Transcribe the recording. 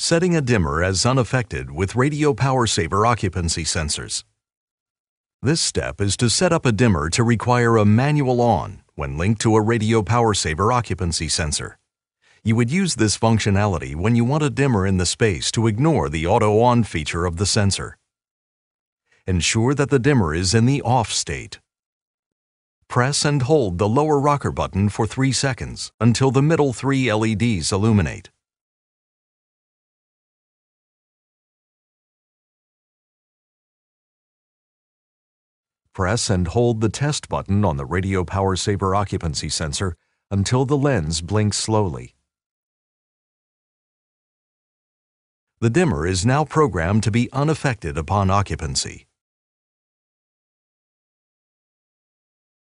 setting a dimmer as unaffected with radio power saver occupancy sensors. This step is to set up a dimmer to require a manual on when linked to a radio power saver occupancy sensor. You would use this functionality when you want a dimmer in the space to ignore the auto on feature of the sensor. Ensure that the dimmer is in the off state. Press and hold the lower rocker button for 3 seconds until the middle three LEDs illuminate. Press and hold the test button on the radio power saver occupancy sensor until the lens blinks slowly. The dimmer is now programmed to be unaffected upon occupancy.